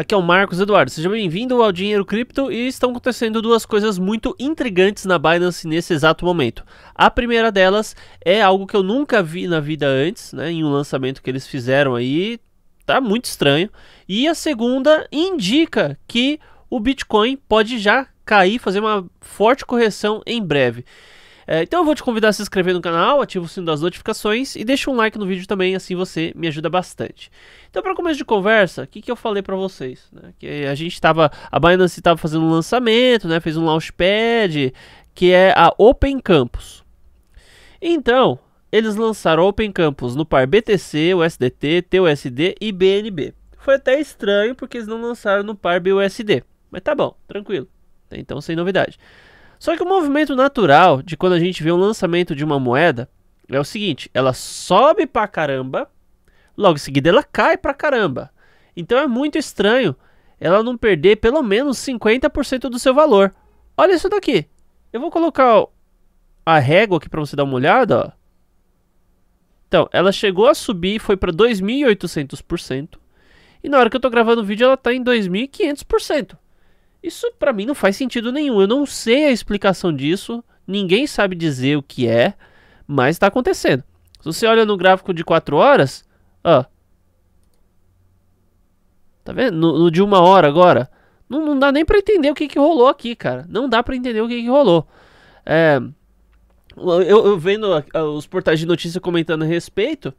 Aqui é o Marcos Eduardo, seja bem-vindo ao Dinheiro Cripto e estão acontecendo duas coisas muito intrigantes na Binance nesse exato momento. A primeira delas é algo que eu nunca vi na vida antes, né, em um lançamento que eles fizeram aí, tá muito estranho. E a segunda indica que o Bitcoin pode já cair, fazer uma forte correção em breve. É, então eu vou te convidar a se inscrever no canal, ativa o sino das notificações e deixa um like no vídeo também, assim você me ajuda bastante. Então para começo de conversa, o que, que eu falei para vocês? Né? Que a gente estava, a Binance estava fazendo um lançamento, né? fez um launchpad, que é a Open Campus. Então, eles lançaram Open Campus no par BTC, USDT, TUSD e BNB. Foi até estranho porque eles não lançaram no par BUSD. Mas tá bom, tranquilo. Então, sem novidade. Só que o movimento natural de quando a gente vê um lançamento de uma moeda é o seguinte: ela sobe pra caramba, logo em seguida ela cai pra caramba. Então é muito estranho ela não perder pelo menos 50% do seu valor. Olha isso daqui. Eu vou colocar a régua aqui para você dar uma olhada, ó. Então, ela chegou a subir, e foi para 2.800%. E na hora que eu tô gravando o vídeo, ela tá em 2.500%. Isso para mim não faz sentido nenhum. Eu não sei a explicação disso, ninguém sabe dizer o que é, mas está acontecendo. Se você olha no gráfico de 4 horas, ó. Tá vendo? No, no de uma hora agora. Não, não dá nem para entender o que, que rolou aqui, cara. Não dá para entender o que, que rolou. É, eu, eu, vendo os portais de notícia comentando a respeito,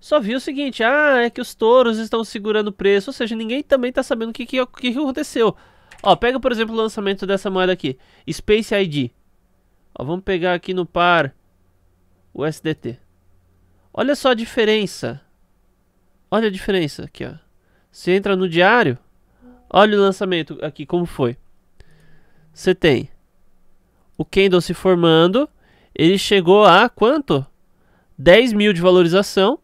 só vi o seguinte: ah, é que os touros estão segurando o preço. Ou seja, ninguém também está sabendo o que, que, que aconteceu. Ó, pega por exemplo o lançamento dessa moeda aqui, Space ID. Ó, vamos pegar aqui no par o SDT. Olha só a diferença. Olha a diferença aqui, ó. Você entra no diário, olha o lançamento aqui como foi. Você tem o candle se formando, ele chegou a quanto? 10 mil de valorização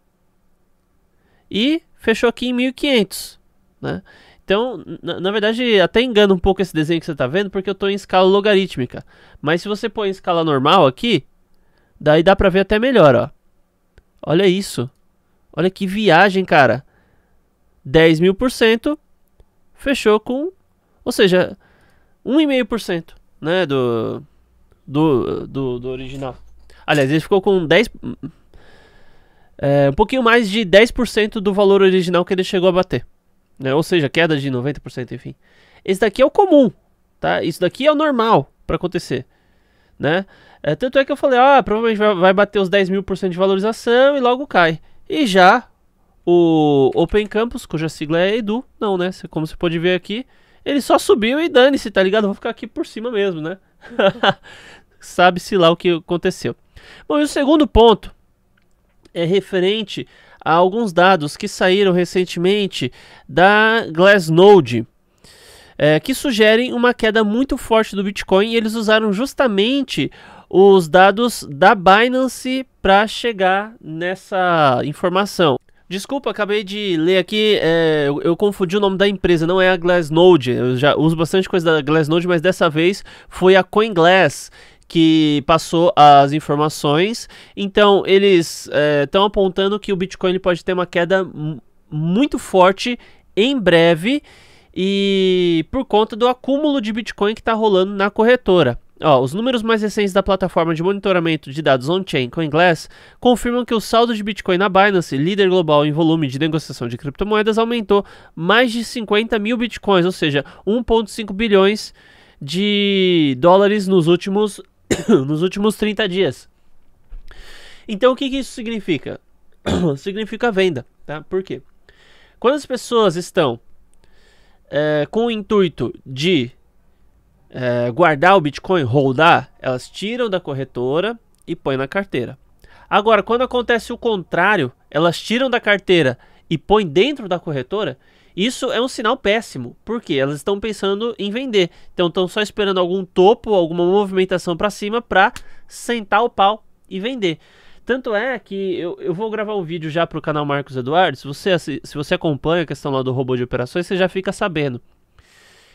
e fechou aqui em 1.500, né? Então, na, na, verdade, até engana um pouco esse desenho que você está vendo, porque eu estou em escala logarítmica. Mas se você põe em escala normal aqui, daí dá para ver até melhor, ó. Olha isso. Olha que viagem, cara. 10 mil por cento fechou com, ou seja, 1,5%, né, do, do, do, do original. Aliás, ele ficou com 10... É, um pouquinho mais de 10% do valor original que ele chegou a bater. Né? Ou seja, queda de 90%, enfim. Esse daqui é o comum, tá? Isso daqui é o normal para acontecer, né? É, tanto é que eu falei, ah, provavelmente vai, bater os 10 mil por cento de valorização e logo cai. E já o Open Campus, cuja sigla é Edu, não, né? Como você pode ver aqui, ele só subiu e dane-se, tá ligado? vou ficar aqui por cima mesmo, né? Sabe-se lá o que aconteceu. Bom, e o segundo ponto é referente a alguns dados que saíram recentemente da Glassnode, é, que sugerem uma queda muito forte do Bitcoin e eles usaram justamente os dados da Binance para chegar nessa informação. Desculpa, acabei de ler aqui, é, eu, eu, confundi o nome da empresa, não é a Glassnode. Eu já uso bastante coisa da Glassnode, mas dessa vez foi a CoinGlass que passou as informações. Então, eles estão eh, é, apontando que o Bitcoin pode ter uma queda muito forte em breve e por conta do acúmulo de Bitcoin que está rolando na corretora. Ó, os números mais recentes da plataforma de monitoramento de dados on-chain CoinGlass confirmam que o saldo de Bitcoin na Binance, líder global em volume de negociação de criptomoedas, aumentou mais de 50 mil Bitcoins, ou seja, 1,5 bilhões de dólares nos últimos nos últimos 30 dias. Então o que, que isso significa? significa venda, tá? Por quê? Quando as pessoas estão é, com o intuito de é, guardar o Bitcoin, holdar, elas tiram da corretora e põem na carteira. Agora, quando acontece o contrário, elas tiram da carteira e põem dentro da corretora, isso é um sinal péssimo, porque elas estão pensando em vender. Então estão só esperando algum topo, alguma movimentação para cima para sentar o pau e vender. Tanto é que eu, eu vou gravar um vídeo já para o canal Marcos Eduardo. Se você, se você acompanha a questão lá do robô de operações, você já fica sabendo.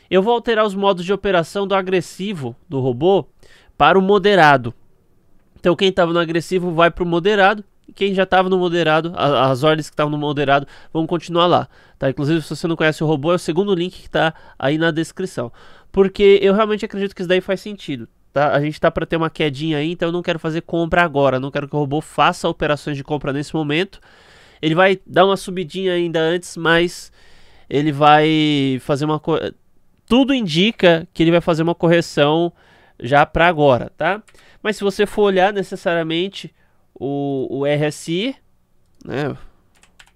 Eu vou alterar os modos de operação do agressivo do robô para o moderado. Então quem estava no agressivo vai para o moderado quem já estava no moderado, a, as ordens que estavam no moderado, vão continuar lá, tá? Inclusive, se você não conhece o robô, é o segundo link que está aí na descrição. Porque eu realmente acredito que isso daí faz sentido, tá? A gente está para ter uma quedinha aí, então eu não quero fazer compra agora, não quero que o robô faça operações de compra nesse momento. Ele vai dar uma subidinha ainda antes, mas ele vai fazer uma tudo indica que ele vai fazer uma correção já para agora, tá? Mas se você for olhar necessariamente o, o RSI, né?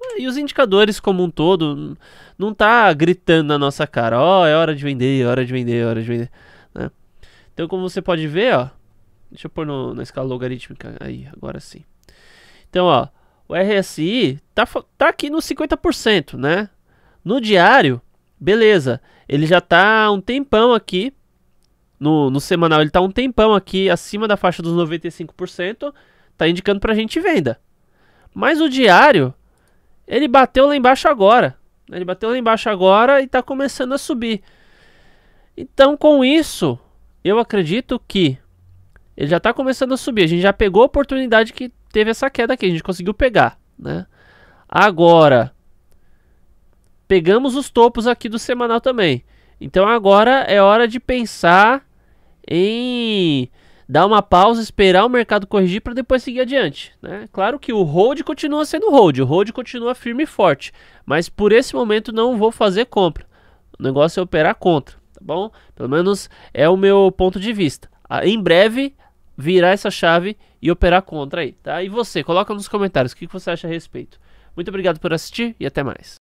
Ah, e os indicadores como um todo não tá gritando na nossa cara, ó, oh, é hora de vender, é hora de vender, é hora de vender, né? Então, como você pode ver, ó, deixa eu pôr no, na escala logarítmica aí, agora sim. Então, ó, o RSI tá, tá aqui nos 50%, né? No diário, beleza, ele já tá um tempão aqui, no, no semanal ele tá um tempão aqui acima da faixa dos 95%, Tá indicando pra gente venda. Mas o diário, ele bateu lá embaixo agora. Ele bateu lá embaixo agora e está começando a subir. Então, com isso, eu acredito que ele já está começando a subir. A gente já pegou a oportunidade que teve essa queda aqui. A gente conseguiu pegar, né? Agora, pegamos os topos aqui do semanal também. Então, agora é hora de pensar em dar uma pausa, esperar o mercado corrigir para depois seguir adiante. Né? Claro que o hold continua sendo hold, o hold continua firme e forte, mas por esse momento não vou fazer compra. O negócio é operar contra, tá bom? Pelo menos é o meu ponto de vista. Ah, em breve virar essa chave e operar contra aí, tá? E você, coloca nos comentários o que você acha a respeito. Muito obrigado por assistir e até mais.